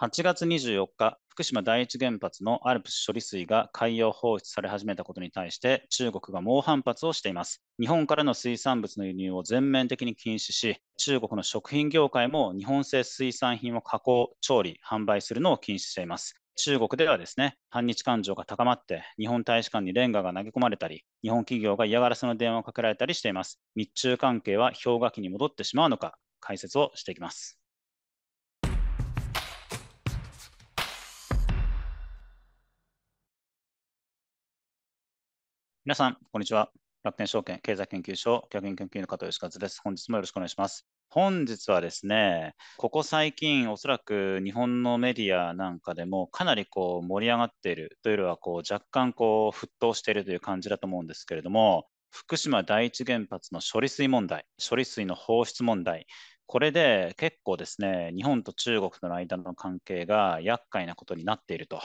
8月24日、福島第一原発の ALPS 処理水が海洋放出され始めたことに対して中国が猛反発をしています。日本からの水産物の輸入を全面的に禁止し、中国の食品業界も日本製水産品を加工、調理、販売するのを禁止しています。中国ではですね、反日感情が高まって、日本大使館にレンガが投げ込まれたり、日本企業が嫌がらせの電話をかけられたりしています。日中関係は氷河期に戻ってしまうのか、解説をしていきます。皆さん、こんにちは。楽天証券経済研究所客員研究員の加藤義和です。本日もよろしくお願いします。本日はですね、ここ最近、おそらく日本のメディアなんかでも、かなりこう盛り上がっているというのはこう、若干こう沸騰しているという感じだと思うんですけれども、福島第一原発の処理水問題、処理水の放出問題、これで結構ですね、日本と中国との間の関係が厄介なことになっていると。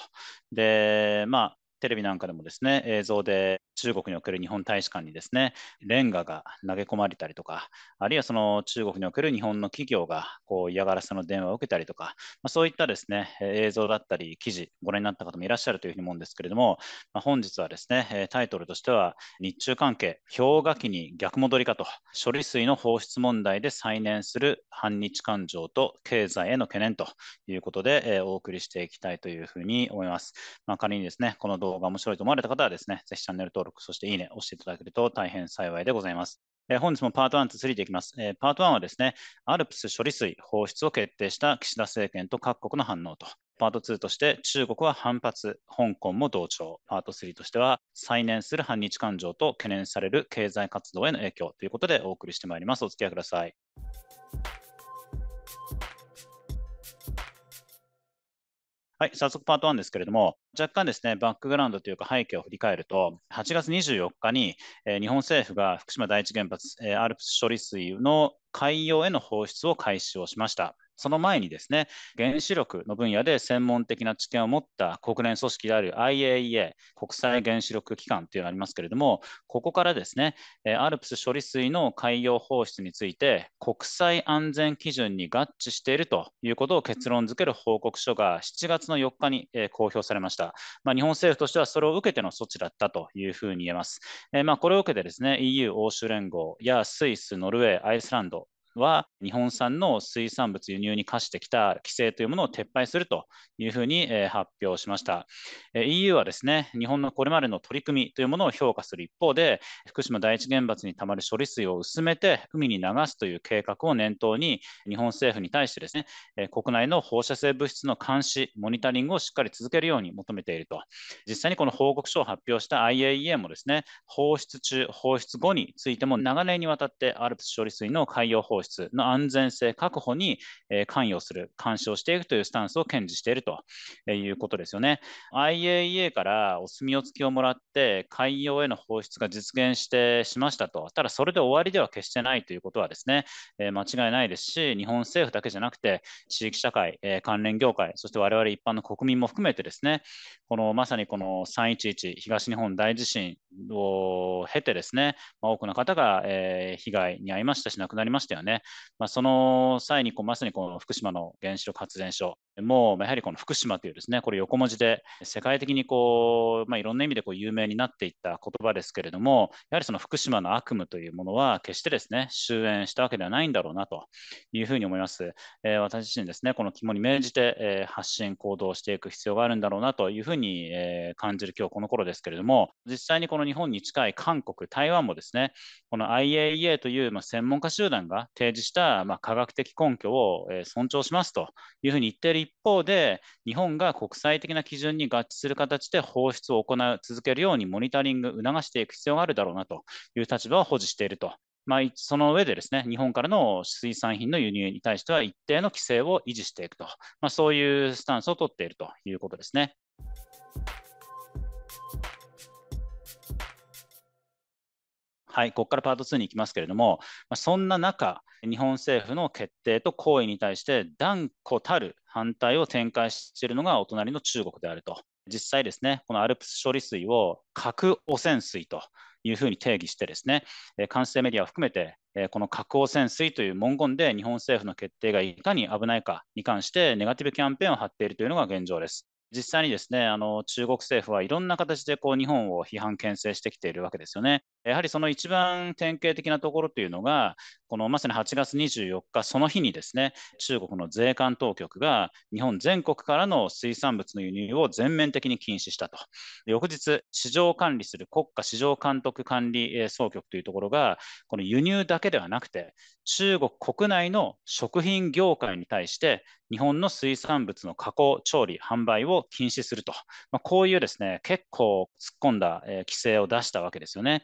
で、まあ、テレビなんかでもですね、映像で中国における日本大使館にですね、レンガが投げ込まれたりとか、あるいはその中国における日本の企業がこう嫌がらせの電話を受けたりとか、まあ、そういったですね、映像だったり記事、ご覧になった方もいらっしゃるというふうに思うんですけれども、まあ、本日はですね、タイトルとしては、日中関係、氷河期に逆戻りかと、処理水の放出問題で再燃する反日感情と経済への懸念ということで、えお送りしていきたいというふうに思います。まあ、仮にですね、この動動画面白いと思われた方はですね、ぜひチャンネル登録、そしていいね、押していただけると大変幸いでございます。えー、本日もパート1と3でいきます、えー。パート1はですね、アルプス処理水放出を決定した岸田政権と各国の反応と。パート2として中国は反発、香港も同調。パート3としては再燃する反日感情と懸念される経済活動への影響ということでお送りしてまいります。お付き合いください。はい、早速パート1ですけれども、若干ですね、バックグラウンドというか背景を振り返ると、8月24日に、えー、日本政府が福島第一原発、えー、アルプス処理水の海洋への放出を開始をしました。その前にですね、原子力の分野で専門的な知見を持った国連組織である IAEA、国際原子力機関というのがありますけれども、ここからですね、アルプス処理水の海洋放出について、国際安全基準に合致しているということを結論付ける報告書が7月の4日に公表されました。。まあ、日本政府としてはそれを受けての措置だったというふうに言えます。えー、まあ、これを受けてですね、EU、欧州連合やスイス、ノルウェー、アイスランド、は日本産の水産物輸入に課してきた規制というものを撤廃するというふうに発表しました。EU はですね、日本のこれまでの取り組みというものを評価する一方で、福島第一原発にたまる処理水を薄めて海に流すという計画を念頭に、日本政府に対してですね、国内の放射性物質の監視、モニタリングをしっかり続けるように求めていると。実際にこの報告書を発表した IAEA もですね、放出中、放出後についても長年にわたってアルプス処理水の海洋放出放の安全性確保に関与する、干渉していくというスタンスを堅持しているということですよね。IAEA からお墨付きをもらって、海洋への放出が実現してしましたと、ただそれで終わりでは決してないということはですね、間違いないですし、日本政府だけじゃなくて、地域社会、関連業界、そして我々一般の国民も含めてですね、このまさにこの311東日本大地震を経てですね、ま多くの方が、え被害に遭いましたし、亡くなりましたよね。ね、まあ、その際にこうまさにこの福島の原子力発電所もうやはりこの福島というですね、これ横文字で世界的にこう、まあ、いろんな意味でこう有名になっていった言葉ですけれども、やはりその福島の悪夢というものは決してですね、終焉したわけではないんだろうなというふうに思います。えー、私自身ですね、この肝に銘じて、えー、発信、行動していく必要があるんだろうなというふうに、えー、感じる今日この頃ですけれども、実際にこの日本に近い韓国、台湾もですね、この IAEA という、まあ、専門家集団が提示した、まあ、科学的根拠を、え尊重しますというふうに言っている一方で、日本が国際的な基準に合致する形で放出を行う、続けるようにモニタリング、促していく必要があるだろうなという立場を保持していると。まあ、その上でですね、日本からの水産品の輸入に対しては一定の規制を維持していくと、まあ、そういうスタンスを取っているということですね。はい、ここからパート2に行きますけれども、まそんな中、日本政府の決定と行為に対して断固たる反対を展開しているのがお隣の中国であると。実際ですね、この alps 処理水を核汚染水というふうに定義してですね、官製メディアを含めて、この核汚染水という文言で日本政府の決定がいかに危ないかに関してネガティブキャンペーンを張っているというのが現状です。実際にですねあの中国政府はいろんな形でこう日本を批判、牽制してきているわけですよね。やはりその一番典型的なところというのが、このまさに8月24日、その日にですね、中国の税関当局が日本全国からの水産物の輸入を全面的に禁止したと。翌日、市場管理する国家市場監督管理総局というところが、この輸入だけではなくて、中国国内の食品業界に対して、日本の水産物の加工、調理、販売を禁止すると、まあ、こういうですね結構突っ込んだ、規制を出したわけですよね。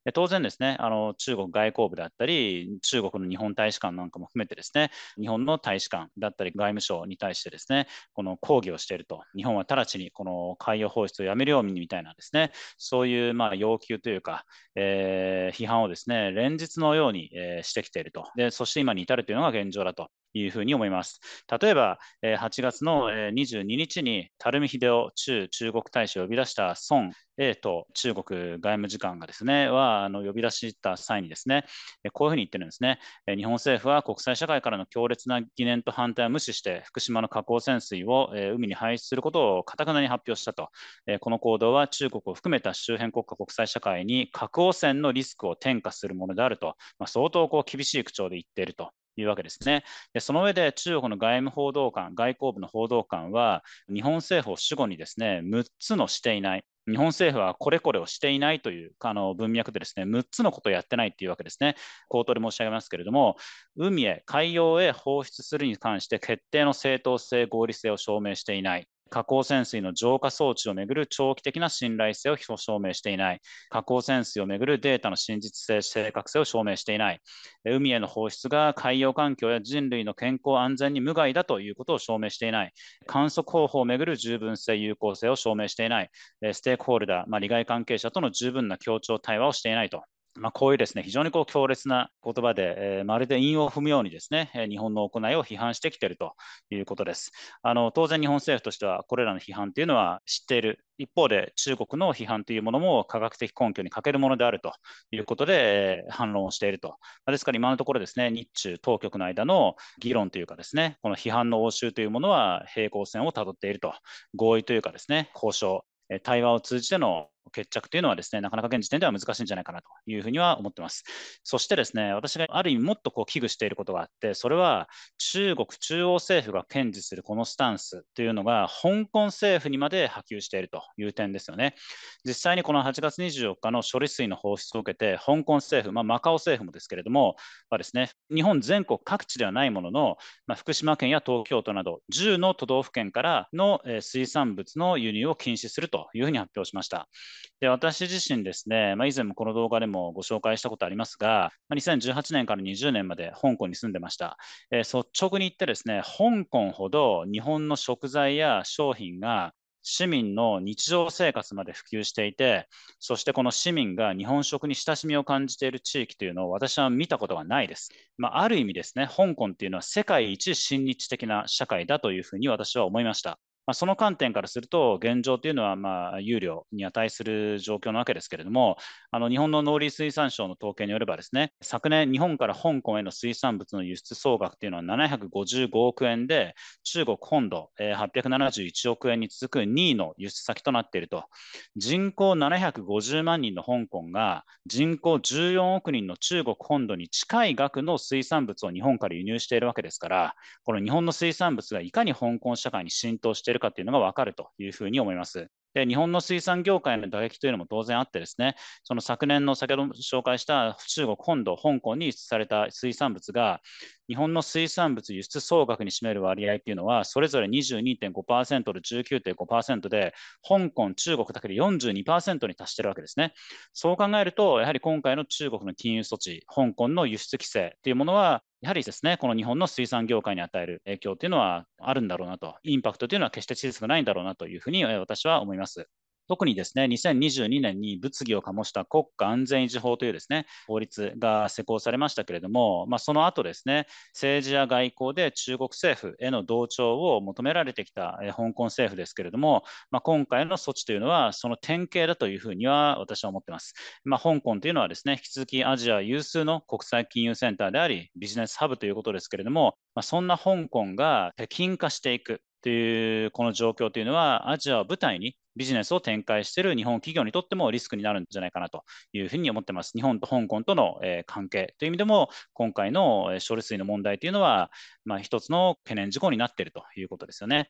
で当然ですね、あの中国外交部だったり、中国の日本大使館なんかも含めてですね、日本の大使館だったり外務省に対してですね、この抗議をしていると、日本は直ちにこの海洋放出をやめるようにみたいなですね、そういうま要求というか、えー、批判をですね、連日のように、えしてきていると。で、そして今に至るというのが現状だと。いうふうに思います。例えば、8月の22日に、垂水秀夫駐中国大使を呼び出した孫英と中国外務次官がですね、はあの呼び出した際にですね、こういうふうに言ってるんですね。日本政府は国際社会からの強烈な疑念と反対を無視して、福島の河口染水を海に排出することをかたくなに発表したと。この行動は中国を含めた周辺国家国際社会に核汚染のリスクを転嫁するものであると、まあ、相当こう厳しい口調で言っていると。いうわけですねでその上で中国の外務報道官、外交部の報道官は、日本政府を主語にですね6つのしていない、日本政府はこれこれをしていないというあの文脈でですね、6つのことをやってないというわけですね。口頭で申し上げますけれども、海へ、海洋へ放出するに関して決定の正当性、合理性を証明していない。河口潜水の浄化装置をめぐる長期的な信頼性を証明していない、河口潜水をめぐるデータの真実性、正確性を証明していない、海への放出が海洋環境や人類の健康安全に無害だということを証明していない、観測方法をめぐる十分性、有効性を証明していない、ステークホルダー、まあ、利害関係者との十分な協調対話をしていないとまあ、こういうですね、非常にこう強烈な言葉で、えー、まるで韻を踏むようにですね、日本の行いを批判してきているということです。あの当然、日本政府としてはこれらの批判というのは知っている一方で、中国の批判というものも科学的根拠に欠けるものであるということで、えー、反論をしていると。ですから、今のところですね、日中当局の間の議論というかですね、この批判の応酬というものは平行線をたどっていると、合意というかですね、交渉、対話を通じての決着というのはですね、なかなか現時点では難しいんじゃないかなというふうには思ってます。そしてですね、私がある意味もっとこう危惧していることがあって、それは中国中央政府が堅持するこのスタンスというのが、香港政府にまで波及しているという点ですよね。実際にこの8月24日の処理水の放出を受けて、香港政府、まあ、マカオ政府もですけれども、はですね、日本全国各地ではないものの、まあ、福島県や東京都など10の都道府県からの水産物の輸入を禁止するというふうに発表しました。で、私自身ですね、まあ、以前もこの動画でもご紹介したことありますが、まあ、2018年から20年まで香港に住んでました。えー、率直に言ってですね、香港ほど日本の食材や商品が市民の日常生活まで普及していて、そしてこの市民が日本食に親しみを感じている地域というのを私は見たことがないです。まあ、ある意味ですね、香港っていうのは世界一親日的な社会だというふうに私は思いました。まあ、その観点からすると、現状というのはまあ有料に値する状況なわけですけれども、あの日本の農林水産省の統計によれば、ですね昨年、日本から香港への水産物の輸出総額というのは755億円で、中国本土、871億円に続く2位の輸出先となっていると、人口750万人の香港が、人口14億人の中国本土に近い額の水産物を日本から輸入しているわけですから、この日本の水産物がいかに香港社会に浸透してしているかというのが分かるというふうに思います。で日本の水産業界の打撃というのも当然あってですね、その昨年の先ほど紹介した中国本土、香港に輸出された水産物が、日本の水産物輸出総額に占める割合っていうのは、それぞれ22.5%と19.5%で、香港、中国だけで42%に達してるわけですね。そう考えると、やはり今回の中国の金融措置、香港の輸出規制っていうものは、やはりですね、この日本の水産業界に与える影響というのはあるんだろうなと、インパクトというのは決して小さくないんだろうなというふうに私は思います。特にですね、2022年に物議を醸した国家安全維持法というですね、法律が施行されましたけれども、まあ、その後ですね、政治や外交で中国政府への同調を求められてきた香港政府ですけれども、まあ、今回の措置というのはその典型だというふうには私は思ってます。まあ、香港というのはですね、引き続きアジア有数の国際金融センターであり、ビジネスハブということですけれども、まあ、そんな香港が北京化していく、というこの状況というのは、アジアを舞台にビジネスを展開している日本企業にとってもリスクになるんじゃないかなというふうに思ってます。日本と香港との、え関係という意味でも、今回の処理水の問題というのは、まあ、一つの懸念事項になっているということですよね。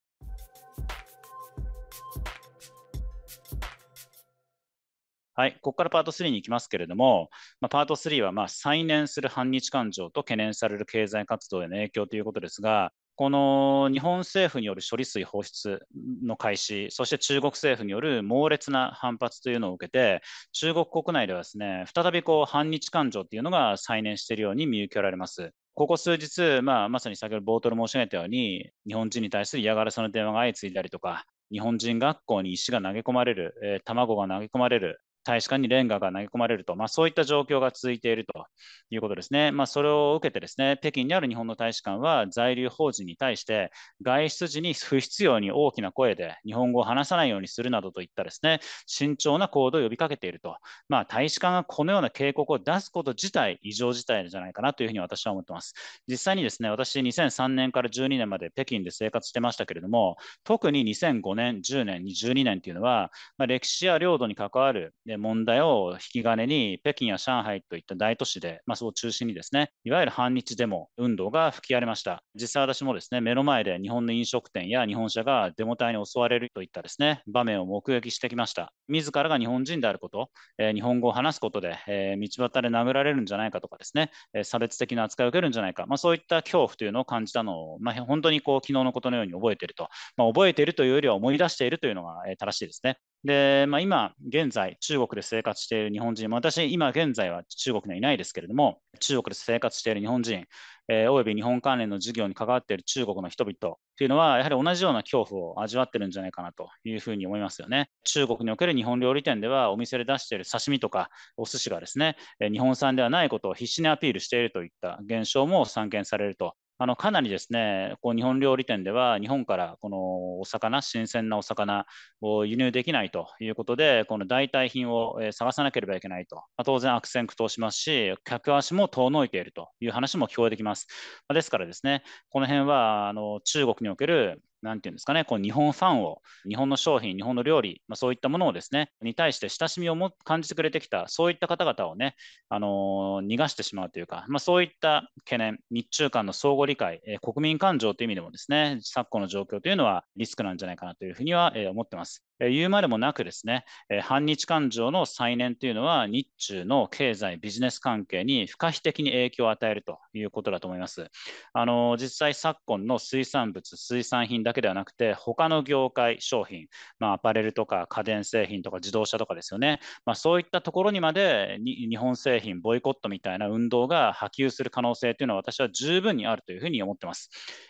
はい、ここからパート3に行きますけれども、まあ、パート3はまあ再燃する反日感情と懸念される経済活動への影響ということですが、この日本政府による処理水放出の開始、そして中国政府による猛烈な反発というのを受けて、中国国内ではですね再びこう反日感情というのが再燃しているように見受けられます。ここ数日、まあ、まさに先ほど冒頭で申し上げたように、日本人に対する嫌がらせの電話が相次いだりとか、日本人学校に石が投げ込まれる、えー、卵が投げ込まれる、大使館にレンガが投げ込まれると、まあ、そういった状況が続いているということですね。まあ、それを受けてですね、北京にある日本の大使館は在留邦人に対して、外出時に不必要に大きな声で日本語を話さないようにするなどといったですね、慎重な行動を呼びかけていると、まあ、大使館がこのような警告を出すこと自体、異常事態じゃないかなというふうに私は思ってます。実際にですね、私、2003年から12年まで北京で生活してましたけれども、特に2005年、10年、12年というのは、まあ、歴史や領土に関わる問題を引き金に、北京や上海といった大都市で、まあ、そこを中心にですね、いわゆる反日デモ運動が吹き荒れました。実際私もですね、目の前で日本の飲食店や日本車がデモ隊に襲われるといったですね、場面を目撃してきました。自らが日本人であること、え日本語を話すことで、え道端で殴られるんじゃないかとかですね、え差別的な扱いを受けるんじゃないか、まあ、そういった恐怖というのを感じたのを、まあ、本当にこう昨日のことのように覚えていると、まあ、覚えているというよりは思い出しているというのが、え正しいですね。で、まあ、今、現在、中国で生活している日本人、私、今現在は中国にはいないですけれども、中国で生活している日本人、えー、および日本関連の事業に関わっている中国の人々というのは、やはり同じような恐怖を味わってるんじゃないかなというふうに思いますよね。中国における日本料理店では、お店で出している刺身とかお寿司がですね、日本産ではないことを必死にアピールしているといった現象も散見されるとあのかなりですね、こう日本料理店では日本からこのお魚、新鮮なお魚を輸入できないということで、この代替品を探さなければいけないと、まあ、当然悪戦苦闘しますし、客足も遠のいているという話も聞こえてきます。ですからですね、この辺はあの中国におけるなんていうんですかね、こう日本ファンを、日本の商品、日本の料理、まあ、そういったものをですね、に対して親しみをも感じてくれてきた、そういった方々をね、あのー、逃がしてしまうというか、まあ、そういった懸念、日中間の相互理解、えー、国民感情という意味でもですね、昨今の状況というのはリスクなんじゃないかなというふうには、えー、思ってます。言うまでもなくですね、反日感情の再燃というのは日中の経済、ビジネス関係に不可避的に影響を与えるということだと思います。あの実際、昨今の水産物、水産品だけではなくて、他の業界、商品、まあ、アパレルとか家電製品とか自動車とかですよね、まあ、そういったところにまで日本製品ボイコットみたいな運動が波及する可能性というのは私は十分にあるというふうに思ってます。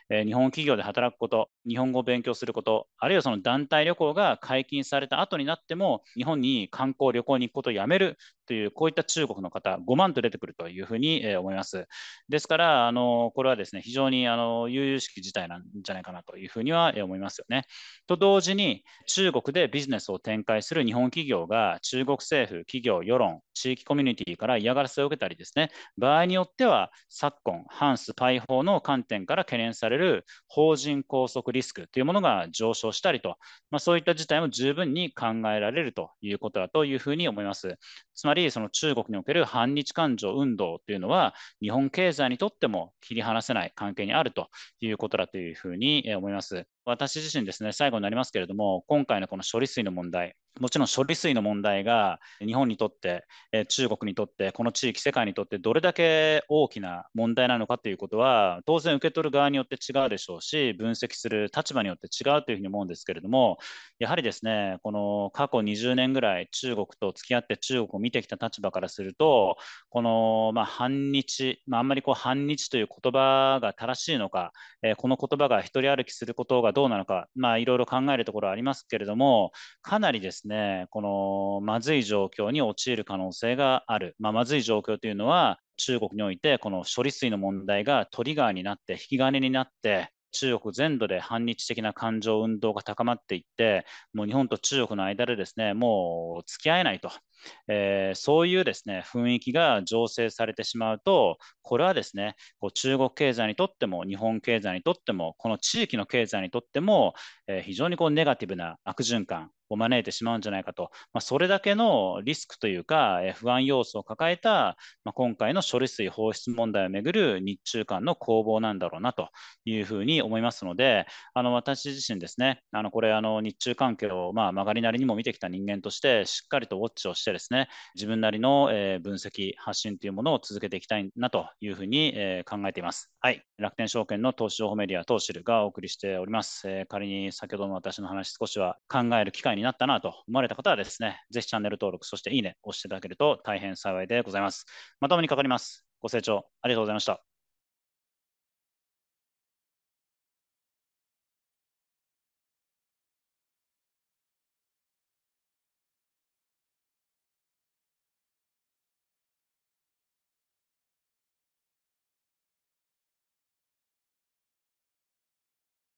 えー、日本企業で働くこと、日本語を勉強すること、あるいはその団体旅行が海解禁された後になっても、日本に観光、旅行に行くことをやめるという、こういった中国の方、5万と出てくるというふうに思います。ですから、あのこれはですね非常にあの悠々しき事態なんじゃないかなというふうには思いますよね。と同時に、中国でビジネスを展開する日本企業が、中国政府、企業、世論、地域コミュニティから嫌がらせを受けたりですね、場合によっては昨今、反スパイ法の観点から懸念される法人拘束リスクというものが上昇したりと、まあ、そういった事態も十分に考えられるということだというふうに思います。つまり、その中国における反日感情運動というのは、日本経済にとっても切り離せない関係にあるということだというふうに思います。私自身ですね、最後になりますけれども、今回のこの処理水の問題、もちろん処理水の問題が日本にとって、中国にとって、この地域、世界にとってどれだけ大きな問題なのかということは、当然受け取る側によって違うでしょうし、分析する立場によって違うというふうに思うんですけれども、やはりですね、この過去20年ぐらい中国と付き合って中国を見てきた立場からすると、このまあ反日、まあ、あんまりこう反日という言葉が正しいのか、この言葉が一人歩きすることがどうなのか、まあ、いろいろ考えるところはありますけれども、かなりですね、このまずい状況に陥る可能性がある。まあ、まずい状況というのは、中国において、この処理水の問題がトリガーになって、引き金になって、中国全土で反日的な感情運動が高まっていって、もう日本と中国の間でですね、もう付き合えないとえー、そういうですね雰囲気が醸成されてしまうと、これはですねこう中国経済にとっても、日本経済にとっても、この地域の経済にとっても、えー、非常にこうネガティブな悪循環を招いてしまうんじゃないかと、まあ、それだけのリスクというか、え不安要素を抱えた、まあ、今回の処理水放出問題をめぐる日中間の攻防なんだろうなというふうに思いますので、あの私自身ですね、あのこれ、あの日中関係をまあ曲がりなりにも見てきた人間として、しっかりとウォッチをしてしてですね、自分なりの、え分析、発信というものを続けていきたいなというふうに、え考えています。はい。楽天証券の投資情報メディア、投資ルがお送りしております。え仮に先ほどの私の話、少しは考える機会になったなと思われた方はですね、ぜひチャンネル登録、そしていいね、押していただけると大変幸いでございます。まともにかかります。ご清聴ありがとうございました。